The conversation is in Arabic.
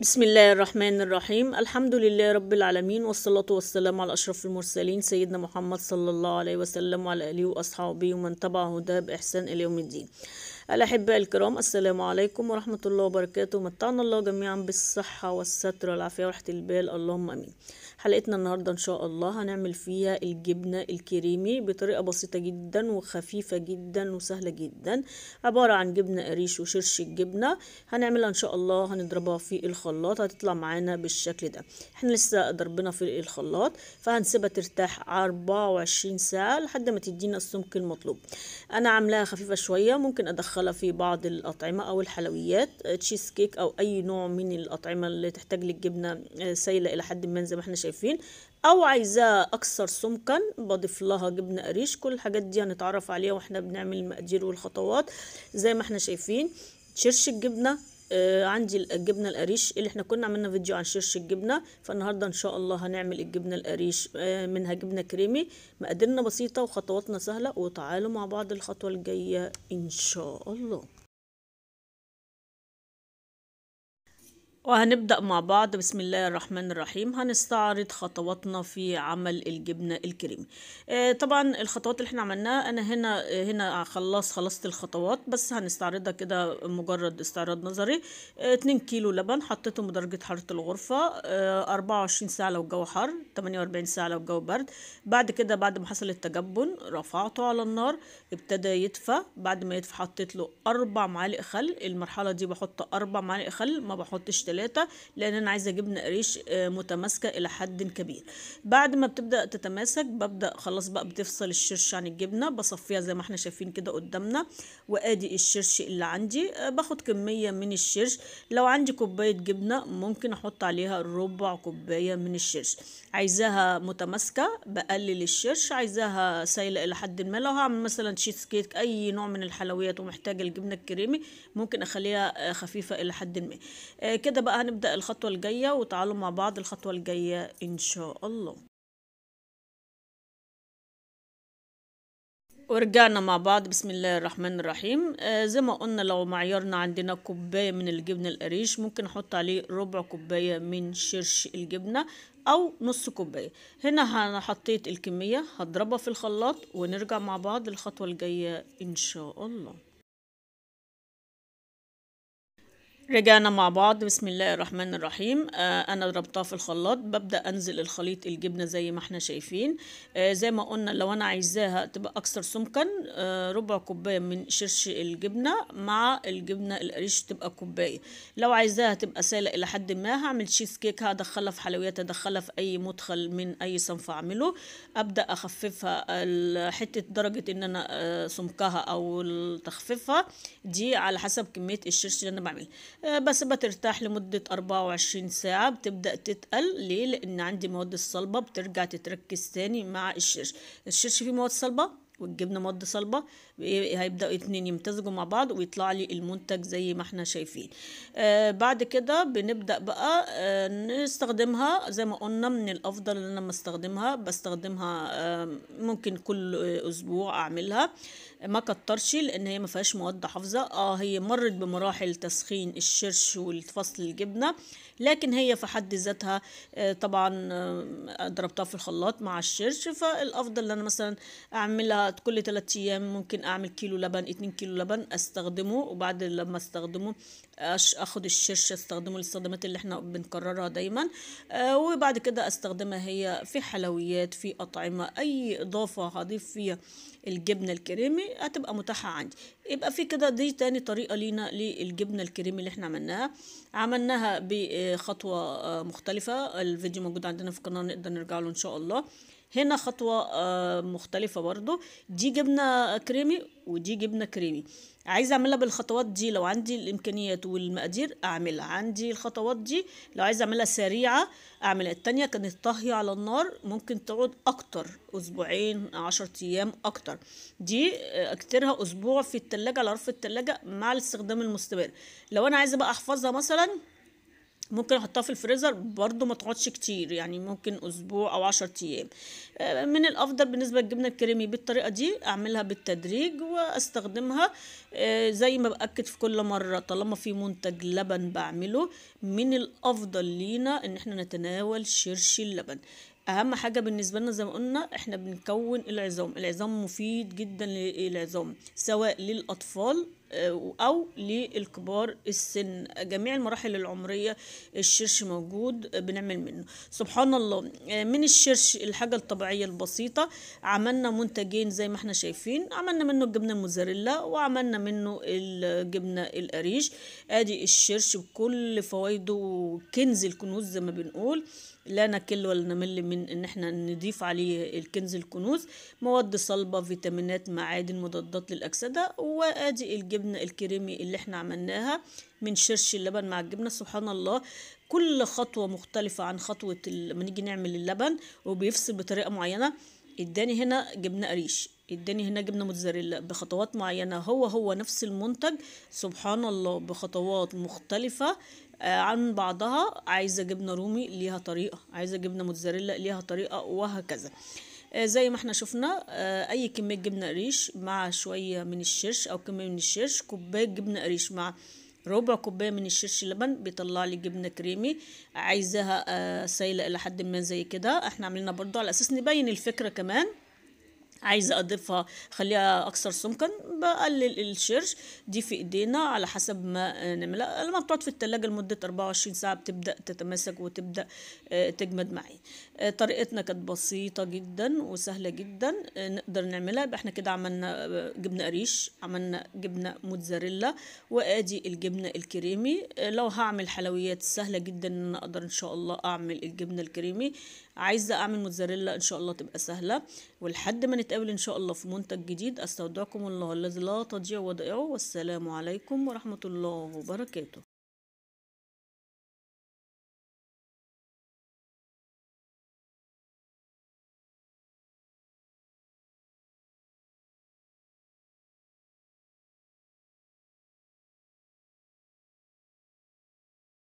بسم الله الرحمن الرحيم الحمد لله رب العالمين والصلاة والسلام على أشرف المرسلين سيدنا محمد صلى الله عليه وسلم وعلى آله وأصحابه ومن تبع هداه بإحسان إلى يوم الدين الأحباء الكرام السلام عليكم ورحمة الله وبركاته متعنا الله جميعا بالصحة والستر والعافية وراحة البال اللهم أمين حلقتنا النهاردة إن شاء الله هنعمل فيها الجبنة الكريمي بطريقة بسيطة جدا وخفيفة جدا وسهلة جدا عبارة عن جبنة قريش وشرش الجبنة هنعملها إن شاء الله هنضربها في الخلاط هتطلع معانا بالشكل ده احنا لسه ضربنا في الخلاط فهنسيبها ترتاح 24 ساعة لحد ما تدينا السمك المطلوب أنا عاملاها خفيفة شوية ممكن أدخل مدخلة في بعض الأطعمة أو الحلويات تشيز آه، كيك أو أي نوع من الأطعمة اللي تحتاج للجبنة آه، سايلة إلى حد ما زي ما احنا شايفين أو عايزاه أكثر سمكا بضيف لها جبنة قريش كل الحاجات دي هنتعرف عليها واحنا بنعمل المقادير والخطوات زي ما احنا شايفين تشرش الجبنة آه عندي الجبنه القريش اللي احنا كنا عملنا فيديو عن شرش الجبنه فالنهارده ان شاء الله هنعمل الجبنه القريش آه منها جبنه كريمي مقاديرنا بسيطه وخطواتنا سهله وتعالوا مع بعض الخطوه الجايه ان شاء الله وهنبدأ مع بعض بسم الله الرحمن الرحيم هنستعرض خطواتنا في عمل الجبنة الكريمي آه، طبعا الخطوات اللي احنا عملناها انا هنا هنا خلص خلصت الخطوات بس هنستعرضها كده مجرد استعراض نظري 2 آه، كيلو لبن حطيته بدرجة حرارة الغرفة 24 آه، ساعة لو الجو حر 48 ساعة لو الجو برد بعد كده بعد ما حصل التجبن رفعته على النار ابتدى يدفى بعد ما يدفى حطيت له أربع معالق خل المرحلة دي بحط أربع معالق خل ما بحطش ثلاثة لأن أنا عايزة جبنة قريش آه، متماسكة إلى حد كبير بعد ما بتبدأ تتماسك ببدأ خلاص بقى بتفصل الشرش عن الجبنة بصفيها زي ما احنا شايفين كده قدامنا وآدي الشرش اللي عندي آه، باخد كمية من الشرش لو عندي كوباية جبنة ممكن أحط عليها ربع كوباية من الشرش عايزاها متماسكة بقلل الشرش عايزاها سايلة إلى حد ما لو هعمل مثلا شيتس كيك أي نوع من الحلويات ومحتاجة الجبنة الكريمي ممكن أخليها آه، خفيفة إلى حد ما كده بقى هنبدأ الخطوة الجاية وتعالوا مع بعض الخطوة الجاية إن شاء الله ورجعنا مع بعض بسم الله الرحمن الرحيم آه زي ما قلنا لو معيارنا عندنا كوباية من الجبن القريش ممكن نحط عليه ربع كوباية من شرش الجبنة أو نص كوباية هنا أنا حطيت الكمية هضربها في الخلاط ونرجع مع بعض الخطوة الجاية إن شاء الله رجعنا مع بعض بسم الله الرحمن الرحيم آه انا ضربتها في الخلاط ببدا انزل الخليط الجبنه زي ما احنا شايفين آه زي ما قلنا لو انا عايزاها تبقى اكثر سمكا آه ربع كوبايه من شرش الجبنه مع الجبنه القريش تبقى كوبايه لو عايزاها تبقى سائله الى حد ما هعمل تشيز كيك هدخلها في حلويات ادخلها في اي مدخل من اي صنف اعمله ابدا اخففها حته درجه ان انا آه، سمكها او تخفيفها دي على حسب كميه الشرش اللي انا بعملها آه، بس بترتاح لمدة 24 ساعة بتبدأ تتقل ليه؟ لأن عندي مواد الصلبة بترجع تتركز تاني مع الشرش الشرش فيه مواد صلبة؟ والجبنه مض صلبه إيه، هيبداوا اتنين يمتزجوا مع بعض ويطلع لي المنتج زي ما احنا شايفين آه بعد كده بنبدا بقى آه نستخدمها زي ما قلنا من الافضل ان انا استخدمها بستخدمها آه ممكن كل آه اسبوع اعملها ما كترش لان هي ما فيهاش مواد حافظه اه هي مرت بمراحل تسخين الشرش والفصل الجبنه لكن هي في حد ذاتها آه، طبعا آه، ضربتها في الخلاط مع الشرش فالافضل ان انا مثلا اعملها كل 3 ايام ممكن اعمل كيلو لبن 2 كيلو لبن استخدمه وبعد لما استخدمه اخد الشرش استخدمه للاستخدامات اللي احنا بنكررها دايما آه، وبعد كده استخدمها هي في حلويات في اطعمه اي اضافه هضيف فيها الجبنه الكريمي هتبقى متاحه عندي يبقى في كده دي تاني طريقة لينا للجبنة الكريمي اللي احنا عملناها عملناها بخطوة آه، مختلفة الفيديو موجود عندنا في القناة نقدر نرجع له ان شاء الله هنا خطوة آه، مختلفة برضو دي جبنة كريمي ودي جبنة كريمي عايزة اعملها بالخطوات دي لو عندي الامكانيات والمقادير اعملها عندي الخطوات دي لو عايزة اعملها سريعة اعملها التانية كانت طهي على النار ممكن تقعد اكتر اسبوعين عشر ايام اكتر دي آه، اكترها اسبوع في التلاجة على رف التلاجة مع الاستخدام المستمر لو انا عايزة بقى احفظها مثلا ممكن احطها في الفريزر برضو ما تقعدش كتير يعني ممكن اسبوع او عشر ايام آه، من الافضل بالنسبه للجبنه الكريمي بالطريقه دي اعملها بالتدريج واستخدمها آه، زي ما باكد في كل مره طالما في منتج لبن بعمله من الافضل لينا ان احنا نتناول شرش اللبن اهم حاجه بالنسبه لنا زي ما قلنا احنا بنكون العظام العظام مفيد جدا للعظام سواء للاطفال أو للكبار السن جميع المراحل العمرية الشرش موجود بنعمل منه سبحان الله من الشرش الحاجة الطبيعية البسيطة عملنا منتجين زي ما احنا شايفين عملنا منه الجبنة الموزاريلا وعملنا منه الجبنة القريش ادي الشرش بكل فوائده كنز الكنوز زي ما بنقول لا نكل ولا نمل من ان احنا نضيف عليه الكنز الكنوز مواد صلبة فيتامينات معادن مضادات للأكسدة وادي الجبنة الجبن الكريمي اللي احنا عملناها من شرش اللبن مع الجبنة سبحان الله كل خطوة مختلفة عن خطوة لما نيجي نعمل اللبن وبيفصل بطريقة معينة اداني هنا جبنة قريش اداني هنا جبنه موتزاريلا بخطوات معينه هو هو نفس المنتج سبحان الله بخطوات مختلفه آه، عن بعضها عايزه جبنه رومي ليها طريقه عايزه جبنه موتزاريلا ليها طريقه وهكذا آه، زي ما احنا شفنا آه، اي كميه جبنه قريش مع شويه من الشرش او كميه من الشرش كوبايه جبنه قريش مع ربع كوبايه من الشرش لبن بيطلع لي جبنه كريمي عايزاها آه، سايله الى حد ما زي كده احنا عملنا برضو على اساس نبين الفكره كمان عايزه اضيفها خليها اكثر سمكا بقلل الشرش دي في ايدينا على حسب ما نعملها لما بتقعد في التلاجة لمدة 24 ساعة بتبدأ تتماسك وتبدأ آه، تجمد معايا آه، طريقتنا كانت بسيطة جدا وسهلة جدا آه، نقدر نعملها يبقى احنا كده عملنا جبنة قريش عملنا جبنة موتزاريلا وادي الجبنة الكريمي لو هعمل حلويات سهلة جدا ان انا اقدر ان شاء الله اعمل الجبنة الكريمي عايزة اعمل موتزاريلا ان شاء الله تبقى سهلة ولحد ما نتقابل إن شاء الله في منتج جديد أستودعكم الله الذي لا تضيع ودائعه والسلام عليكم ورحمة الله وبركاته